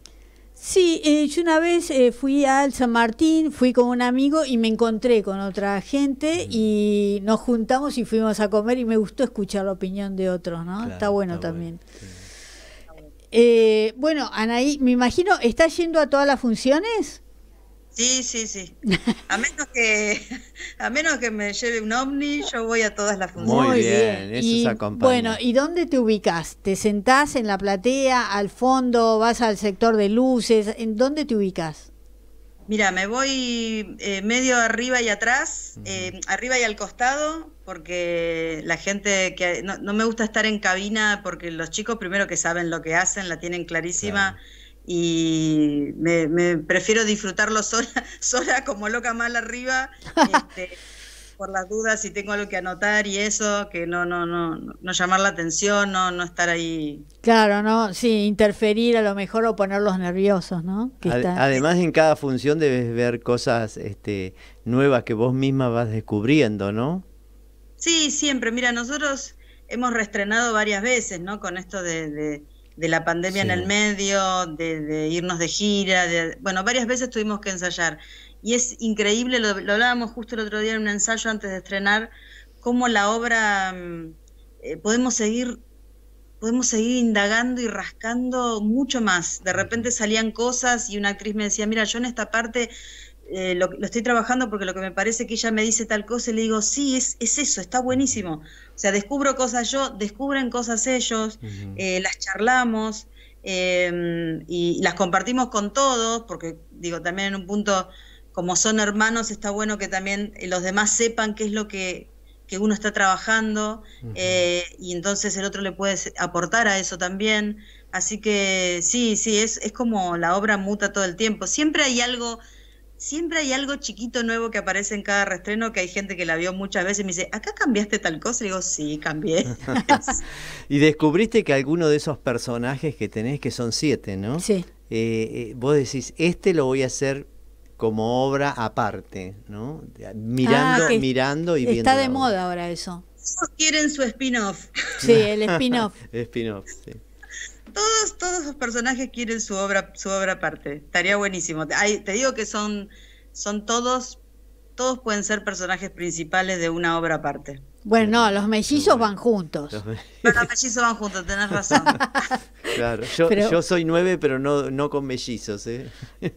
Sí, eh, yo una vez eh, fui al San Martín, fui con un amigo y me encontré con otra gente y nos juntamos y fuimos a comer y me gustó escuchar la opinión de otros, ¿no? está bueno también. Bueno, eh, bueno, Anaí, me imagino, ¿estás yendo a todas las funciones? Sí, sí, sí. A menos que a menos que me lleve un ovni, yo voy a todas las funciones. Muy bien, eso es se Bueno, ¿y dónde te ubicas? ¿Te sentás en la platea, al fondo, vas al sector de luces? ¿En dónde te ubicas? Mira, me voy eh, medio arriba y atrás, eh, arriba y al costado, porque la gente que no, me gusta estar en cabina, porque los chicos primero que saben lo que hacen, la tienen clarísima y me, prefiero disfrutarlo sola, sola como loca mal arriba, este, por las dudas si tengo algo que anotar y eso, que no, no, no, no llamar la atención, no, estar ahí. Claro, no, sí, interferir a lo mejor o ponerlos nerviosos, ¿no? Además en cada función debes ver cosas este, nuevas que vos misma vas descubriendo, ¿no? Sí, siempre. Mira, nosotros hemos reestrenado varias veces, ¿no? Con esto de de la pandemia en el medio, de, irnos de gira, de, bueno, varias veces tuvimos que ensayar. Y es increíble, lo, hablábamos justo el otro día en un ensayo antes de estrenar, cómo la obra mm, eh, podemos seguir podemos seguir indagando y rascando mucho más. De repente salían cosas y una actriz me decía, mira, yo en esta parte eh, lo, estoy trabajando porque lo que me parece que ella me dice tal cosa y le digo, sí, es, es eso, está buenísimo. O sea, descubro cosas yo, descubren cosas ellos, eh, las charlamos em, y las compartimos con todos, porque digo, también en un punto, como son hermanos, está bueno que también eh, los demás sepan qué es lo que, uno está trabajando y entonces el otro le puede aportar a eso también. Así que sí, sí, es, es como la obra muta todo el tiempo. Siempre hay algo siempre hay algo chiquito nuevo que aparece en cada restreno que hay gente que la vio muchas veces y me dice, ¿acá cambiaste tal cosa? Y digo, sí, cambié. y descubriste que alguno de esos personajes que tenés, que son siete, ¿no? Sí. Eh, eh, vos decís, este lo voy a hacer como obra aparte, ¿no? Mirando, ah, mirando y está viendo. Está de moda ahora eso. quieren su spin-off. Sí, el spin-off. spin-off, sí todos, todos los personajes quieren su obra, su obra aparte. Estaría buenísimo. te digo que son, son todos, todos pueden ser personajes principales de una obra aparte. Bueno, no, los mellizos van juntos. Los, los mellizos van juntos, tenés razón. claro, yo, soy nueve, pero no, no con mellizos. ¿eh?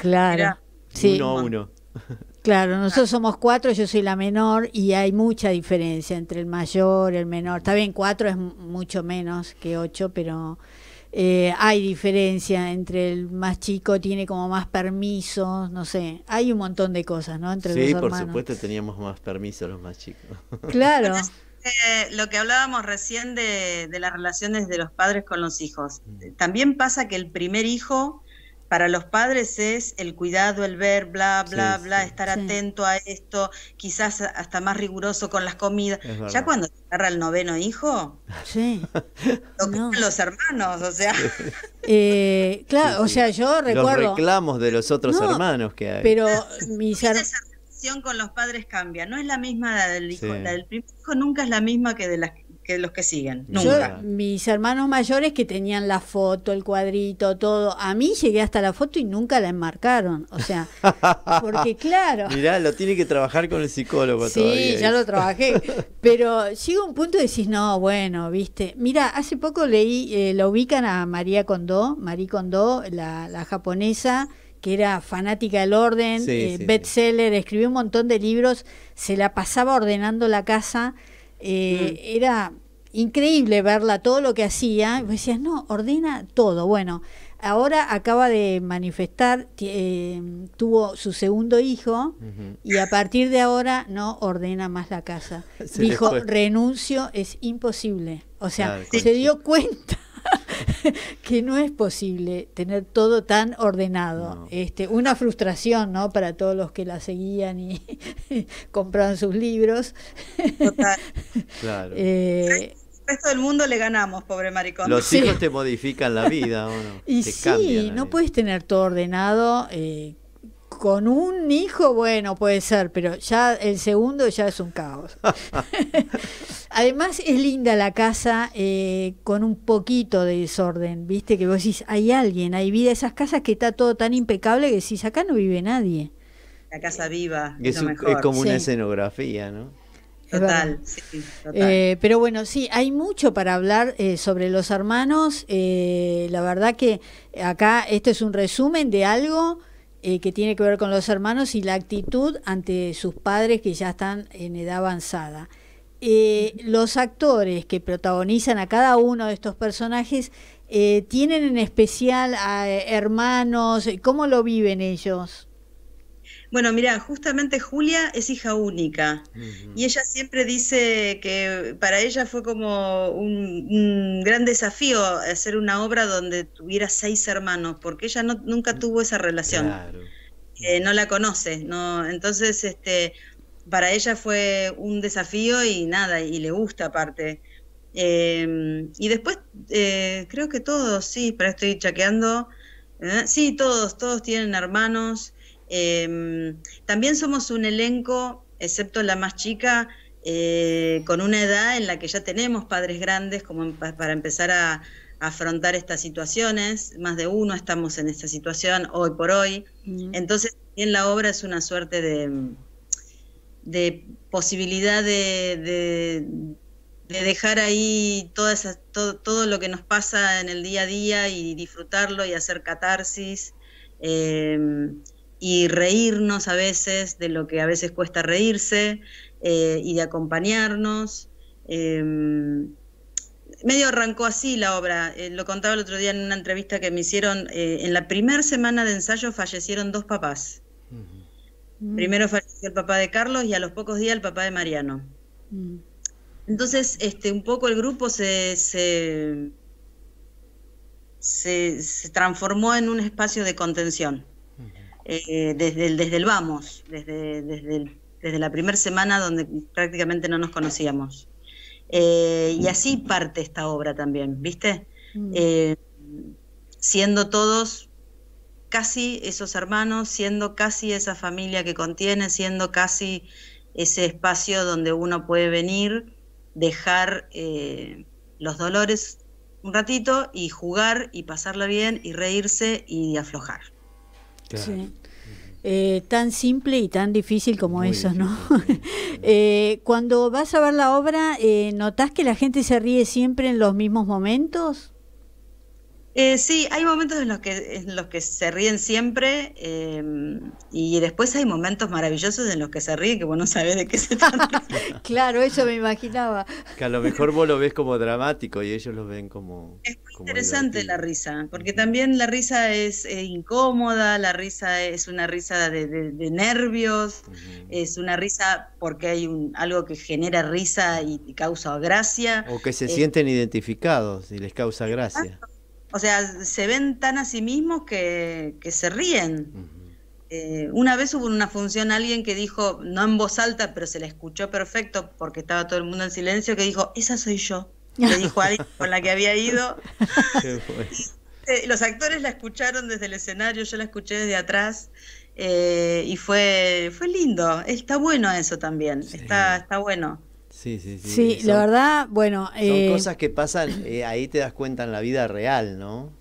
claro. sí. Uno a uno. Claro, nosotros somos cuatro, yo soy la menor y hay mucha diferencia entre el mayor, el menor. Está bien, cuatro es mucho menos que ocho, pero eh, hay diferencia entre el más chico, tiene como más permisos, no sé, hay un montón de cosas, ¿no? Entre sí, por supuesto teníamos más permisos los más chicos. Claro. Eh, lo que hablábamos recién de, de, las relaciones de los padres con los hijos. Mm. También pasa que el primer hijo para los padres es el cuidado, el ver, bla, bla, bla, estar atento a esto, quizás hasta más riguroso con las comidas. Ya cuando se agarra el noveno hijo, sí. los hermanos, o sea. Eh, claro, o sea, yo recuerdo. Los reclamos de los otros hermanos que hay. Pero relación con los padres cambia, no es la misma la del hijo. La del primer hijo nunca es la misma que de las los que siguen. Nunca. mis hermanos mayores que tenían la foto, el cuadrito, todo. A mí llegué hasta la foto y nunca la enmarcaron. O sea, porque claro. Mirá, lo tiene que trabajar con el psicólogo sí, ya lo trabajé. Pero llega un punto y decís, no, bueno, viste. Mira, hace poco leí, eh, la ubican a María Condó, Marie Condó, la, japonesa que era fanática del orden, eh, best seller, escribió un montón de libros, se la pasaba ordenando la casa eh, mm. Era increíble verla, todo lo que hacía. Y decías, no, ordena todo. Bueno, ahora acaba de manifestar, eh, tuvo su segundo hijo y a partir de ahora no ordena más la casa. Dijo, renuncio, es imposible. O sea, se dio cuenta que no es posible tener todo tan ordenado. Este, una frustración, ¿no? Para todos los que la seguían y compraban sus libros. Total. claro. Eh, resto del mundo le ganamos, pobre maricón. Los hijos te modifican la vida, no? Y sí, no puedes tener todo ordenado. Eh, con un hijo, bueno, puede ser, pero ya el segundo ya es un caos. Además es linda la casa eh, con un poquito de desorden, viste que vos decís, hay alguien, hay vida, esas casas que está todo tan impecable que decís, acá no vive nadie. La casa viva. Es, es, mejor. es como una escenografía, ¿no? Total, sí, total. Eh, pero bueno, sí, hay mucho para hablar eh, sobre los hermanos. la verdad que acá esto es un resumen de algo eh, que tiene que ver con los hermanos y la actitud ante sus padres que ya están en edad avanzada. Eh, los actores que protagonizan a cada uno de estos personajes eh, tienen en especial a hermanos, ¿cómo lo viven ellos? Bueno, mira, justamente Julia es hija única y ella siempre dice que para ella fue como un, gran desafío hacer una obra donde tuviera seis hermanos, porque ella no, nunca tuvo esa relación. Eh, no la conoce, no, entonces este, para ella fue un desafío y nada, y le gusta aparte. Em, y después, eh, creo que todos, sí, pero estoy chaqueando. ¿eh? sí, todos, todos tienen hermanos. Em, también somos un elenco, excepto la más chica, eh, con una edad en la que ya tenemos padres grandes como para empezar a, afrontar estas situaciones. Más de uno estamos en esta situación hoy por hoy. Entonces, en la obra es una suerte de, de posibilidad de, dejar ahí toda esa, todo, todo, lo que nos pasa en el día a día y disfrutarlo y hacer catarsis. Eh, y reírnos a veces de lo que a veces cuesta reírse eh, y de acompañarnos. Em, medio arrancó así la obra. Eh, lo contaba el otro día en una entrevista que me hicieron. Eh, en la primera semana de ensayo fallecieron dos papás. Mm. Primero falleció el papá de Carlos y a los pocos días el papá de Mariano. Mm. Entonces, este, un poco el grupo se, se transformó en un espacio de contención. Eh, desde, el, desde el vamos, desde, desde, la primera semana donde prácticamente no nos conocíamos. Eh, y así parte esta obra también, ¿viste? Mm. Eh, siendo todos casi esos hermanos, siendo casi esa familia que contiene, siendo casi ese espacio donde uno puede venir, dejar los dolores un ratito y jugar y pasarla bien y reírse y aflojar. Sí. Eh, tan simple y tan difícil como eso, ¿no? Eh, cuando vas a ver la obra, eh, ¿notás que la gente se ríe siempre en los mismos momentos? Eh, sí, hay momentos en los que, los que se ríen siempre em, y después hay momentos maravillosos en los que se ríen que vos no sabés de qué se trata. claro, eso me imaginaba. Que a lo mejor vos lo ves como dramático y ellos lo ven como... Es muy interesante la risa, porque también la risa es incómoda, la risa es una risa de, nervios, es una risa porque hay algo que genera risa y causa gracia. O que se eh, sienten identificados y les causa gracia o sea, se ven tan a sí mismos que, se ríen. Eh, una vez hubo una función alguien que dijo, no en voz alta, pero se la escuchó perfecto porque estaba todo el mundo en silencio, que dijo, esa soy yo. Le dijo a alguien con la que había ido. Eh, los actores la escucharon desde el escenario, yo la escuché desde atrás. Eh, y fue, fue lindo, está bueno eso también, está, está bueno. Sí, sí, sí. Sí, la verdad, bueno. Son eh, cosas que pasan, eh, ahí te das cuenta en la vida real, ¿no?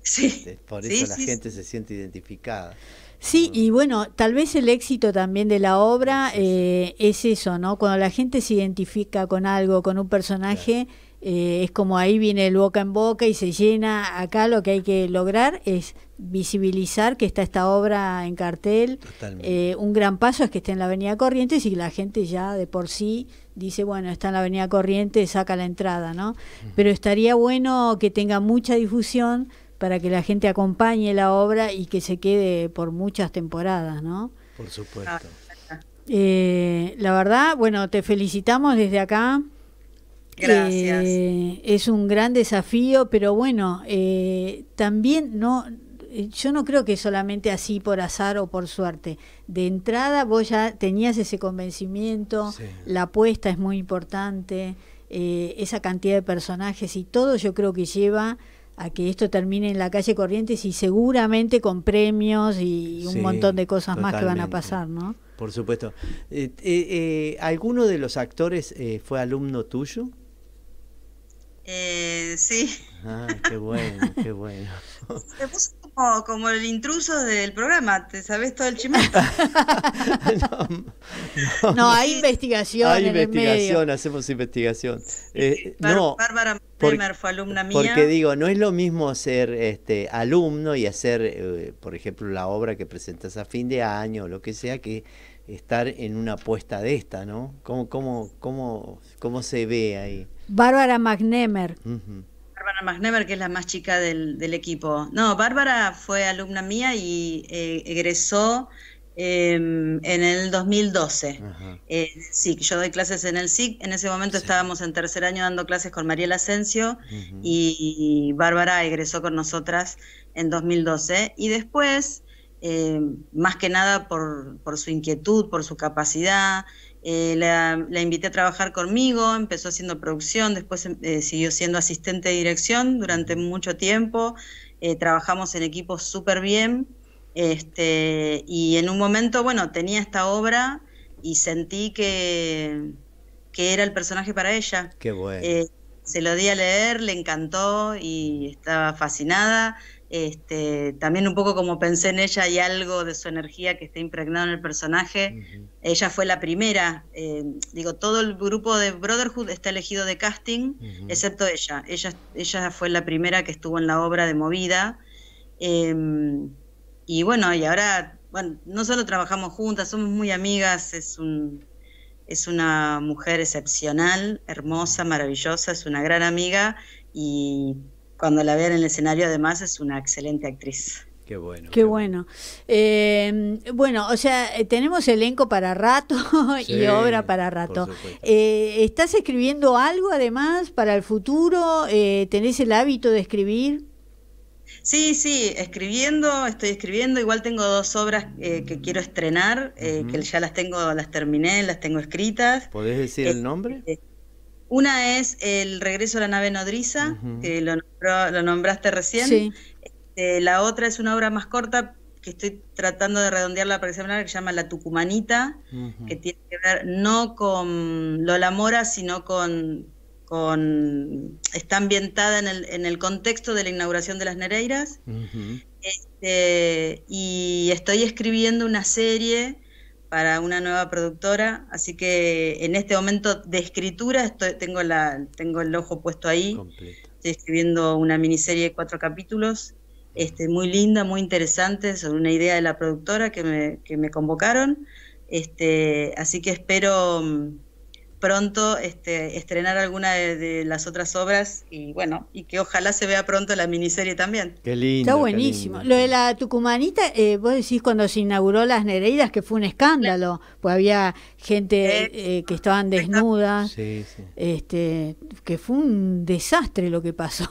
Sí. Este, por eso la gente se siente identificada. Sí, y bueno, tal vez el éxito también de la obra eh, es eso, ¿no? Cuando la gente se identifica con algo, con un personaje, es como ahí viene el boca en boca y se llena. Acá lo que hay que lograr es visibilizar que está esta obra en cartel. un gran paso es que esté en la Avenida Corrientes y la gente ya de por sí dice, bueno, está en la Avenida Corriente, saca la entrada, ¿no? Pero estaría bueno que tenga mucha difusión para que la gente acompañe la obra y que se quede por muchas temporadas, ¿no? Por supuesto. Ah, eh, la verdad, bueno, te felicitamos desde acá. Gracias. Eh, es un gran desafío, pero bueno, eh, también no, eh, yo no creo que solamente así por azar o por suerte. De entrada vos ya tenías ese convencimiento, la apuesta es muy importante, eh, esa cantidad de personajes y todo yo creo que lleva a que esto termine en la calle Corrientes y seguramente con premios y un montón de cosas más que van a pasar, ¿no? Por supuesto. Eh, ¿Alguno de los actores fue alumno tuyo? sí. Ah, qué bueno, qué bueno. como, como el intruso del programa, te sabes todo el chisme no, hay investigación. Hay investigación, hacemos investigación. Eh, no, Bárbara Mcnemer fue alumna mía. Porque digo, no es lo mismo ser este, alumno y hacer, eh, por ejemplo, la obra que presentas a fin de año o lo que sea, que estar en una apuesta de esta, ¿no? ¿Cómo, cómo, cómo, cómo se ve ahí? Bárbara McNemer que es la más chica del, equipo. No, Bárbara fue alumna mía y eh, egresó em, en el 2012. Eh, sí, yo doy clases en el SIC. En ese momento estábamos en tercer año dando clases con Mariela Asensio y, Bárbara egresó con nosotras en 2012. Y después, em, más que nada por, su inquietud, por su capacidad eh, la, la, invité a trabajar conmigo, empezó haciendo producción, después em, eh, siguió siendo asistente de dirección durante mucho tiempo, eh, trabajamos en equipo súper bien este, y en un momento, bueno, tenía esta obra y sentí que, que era el personaje para ella. Qué bueno. se lo di a leer, le encantó y estaba fascinada. Este, también un poco como pensé en ella, y algo de su energía que está impregnado en el personaje. Ella fue la primera, eh, digo, todo el grupo de Brotherhood está elegido de casting, excepto ella. ella. Ella fue la primera que estuvo en la obra de Movida. Em, y bueno, y ahora, bueno, no solo trabajamos juntas, somos muy amigas, es un... Es una mujer excepcional, hermosa, maravillosa, es una gran amiga y cuando la vean en el escenario, además es una excelente actriz. Qué bueno. Qué, bueno. Eh, bueno. o sea, eh, tenemos elenco para rato y obra para rato. Eh, ¿Estás escribiendo algo además para el futuro? Eh, ¿Tenés el hábito de escribir? Sí, sí, escribiendo, estoy escribiendo. Igual tengo dos obras que quiero estrenar, que ya las tengo, las terminé, las tengo escritas. ¿Podés decir el nombre? Una es el regreso a la nave nodriza, que lo, nombraste recién. Este, la otra es una obra más corta que estoy tratando de redondearla para examinar, que se llama La Tucumanita, que tiene que ver no con Lola Mora, sino con, está ambientada en el, contexto de la inauguración de las Nereiras. Este, y estoy escribiendo una serie para una nueva productora, así que en este momento de escritura estoy, tengo, la, tengo el ojo puesto ahí. Estoy escribiendo una miniserie de cuatro capítulos, este, muy linda, muy interesante, sobre una idea de la productora que me, que me convocaron. Este, así que espero mm, pronto este, estrenar alguna de, las otras obras y bueno, y que ojalá se vea pronto la miniserie también. Qué lindo. Está buenísimo. Lo de la Tucumanita, eh, vos decís cuando se inauguró las Nereidas que fue un escándalo, pues había gente eh, eh, que estaban desnudas, este, que fue un desastre lo que pasó.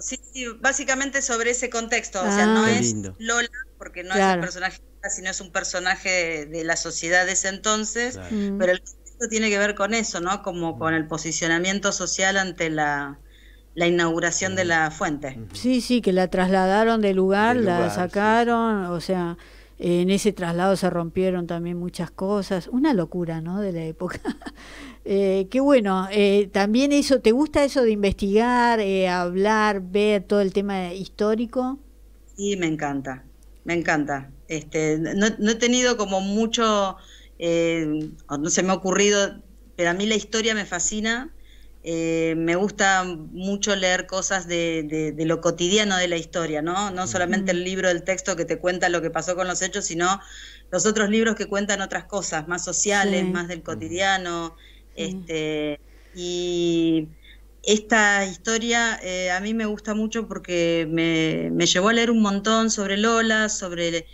sí, básicamente sobre ese contexto, o sea, ah. no es Lola porque no es un personaje sino es un personaje de, la sociedad de ese entonces, mm. pero el tiene que ver con eso, ¿no? Como con el posicionamiento social ante la, inauguración de la fuente. Sí, sí, que la trasladaron del lugar, de lugar, la sacaron, o sea, en ese traslado se rompieron también muchas cosas, una locura, ¿no? De la época. Eh, qué bueno, eh, también eso, ¿te gusta eso de investigar, eh, hablar, ver todo el tema histórico? Sí, me encanta, me encanta. Este, no he tenido como mucho eh, no se me ha ocurrido, pero a mí la historia me fascina. Eh, me gusta mucho leer cosas de, lo cotidiano de la historia, ¿no? No solamente el libro, del texto que te cuenta lo que pasó con los hechos, sino los otros libros que cuentan otras cosas, más sociales, más del cotidiano. Este, y esta historia eh, a mí me gusta mucho porque me llevó a leer un montón sobre Lola, sobre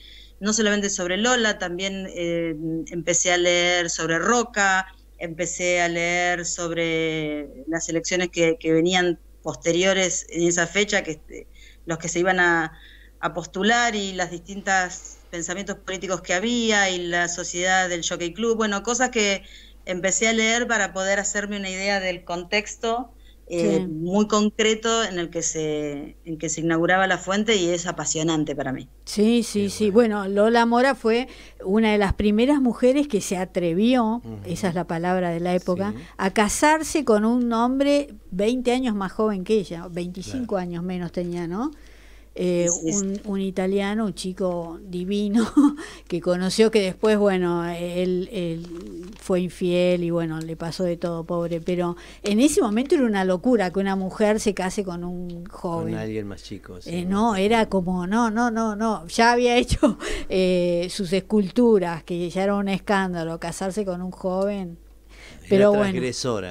no solamente sobre Lola, también eh, empecé a leer sobre Roca, empecé a leer sobre las elecciones que, venían posteriores en esa fecha, que este, los que se iban a, postular y los distintos pensamientos políticos que había y la sociedad del Jockey Club, bueno, cosas que empecé a leer para poder hacerme una idea del contexto eh, muy concreto en el que se en que se inauguraba la fuente y es apasionante para mí. Sí, sí, sí. Bueno, Lola Mora fue una de las primeras mujeres que se atrevió, esa es la palabra de la época, a casarse con un hombre 20 años más joven que ella, 25 años menos tenía, ¿no? Eh, un, italiano, un chico divino, que conoció que después, bueno, él, fue infiel y bueno, le pasó de todo, pobre. Pero en ese momento era una locura que una mujer se case con un joven. Con alguien más chico. Eh, no, era como, no, no, no, no. Ya había hecho eh, sus esculturas, que ya era un escándalo casarse con un joven. Era pero transgresora.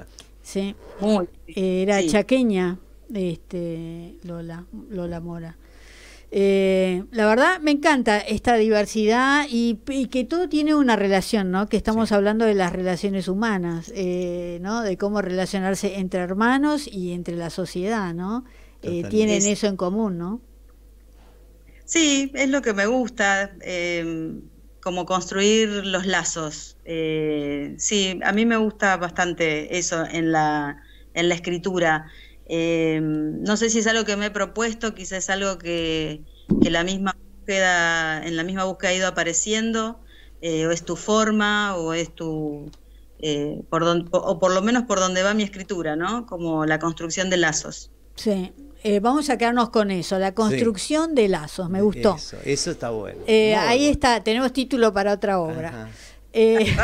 bueno. Sí. era chaqueña, este, Lola, Lola Mora. Eh, la verdad me encanta esta diversidad y, que todo tiene una relación, ¿no? Que estamos hablando de las relaciones humanas, eh, ¿no? De cómo relacionarse entre hermanos y entre la sociedad, ¿no? Eh, tienen eso en común, ¿no? Sí, es lo que me gusta, em, como construir los lazos. sí, a mí me gusta bastante eso en la, en la escritura. Eh, no sé si es algo que me he propuesto, quizás es algo que, la misma búsqueda, en la misma búsqueda ha ido apareciendo, eh, o es tu forma, o es tu, eh, por o por lo menos por donde va mi escritura, ¿no? Como la construcción de lazos. Sí. vamos a quedarnos con eso, la construcción de lazos, me gustó. Eso, está bueno. ahí está, tenemos título para otra obra. Eh,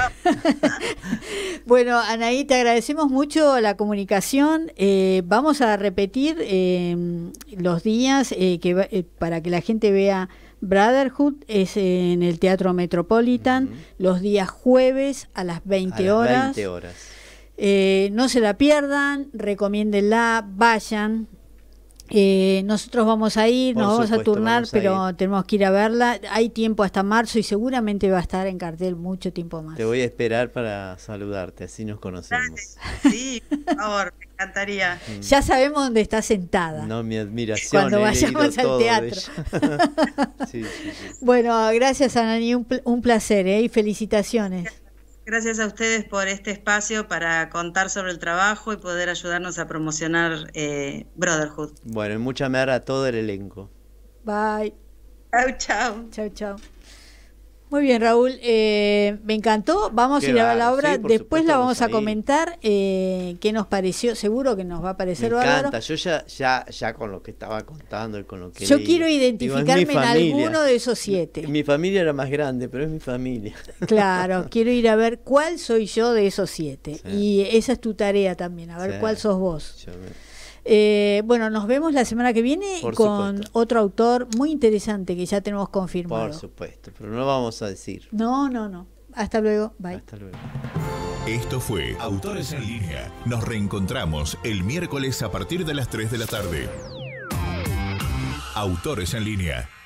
bueno, Anaí, te agradecemos mucho la comunicación. Eh, vamos a repetir eh, los días que, para que la gente vea Brotherhood, es en el Teatro Metropolitan, los días jueves a las 20 horas. horas. no se la pierdan, recomiéndenla, vayan. Eh, nosotros vamos a ir, nos vamos a turnar, pero tenemos que ir a verla. Hay tiempo hasta marzo y seguramente va a estar en cartel mucho tiempo más. Te voy a esperar para saludarte, así nos conocemos. Sí, por favor, me encantaría. Mm. Ya sabemos dónde está sentada. No, mi admiración. Cuando vayamos al teatro. Bueno, gracias, Anani, un, placer ¿eh? y felicitaciones. Gracias a ustedes por este espacio para contar sobre el trabajo y poder ayudarnos a promocionar eh, Brotherhood. Bueno, y mucha mer a todo el elenco. Bye. Chau, chau. Chau, chau. Muy bien, Raúl, eh, me encantó. Vamos a ir a la obra, después la vamos a comentar. Eh, ¿Qué nos pareció? Seguro que nos va a parecer me encanta. Yo ya, ya, con lo que estaba contando y con lo que. Yo quiero identificarme en alguno de esos siete. Mi, familia era más grande, pero es mi familia. Claro, quiero ir a ver cuál soy yo de esos siete. Y esa es tu tarea también, a ver cuál sos vos. Eh, bueno, nos vemos la semana que viene con otro autor muy interesante que ya tenemos confirmado. Por supuesto, pero no vamos a decir. No, no, no. Hasta luego. Bye. Hasta luego. Esto fue Autores en línea. Nos reencontramos el miércoles a partir de las 3 de la tarde. Autores en línea.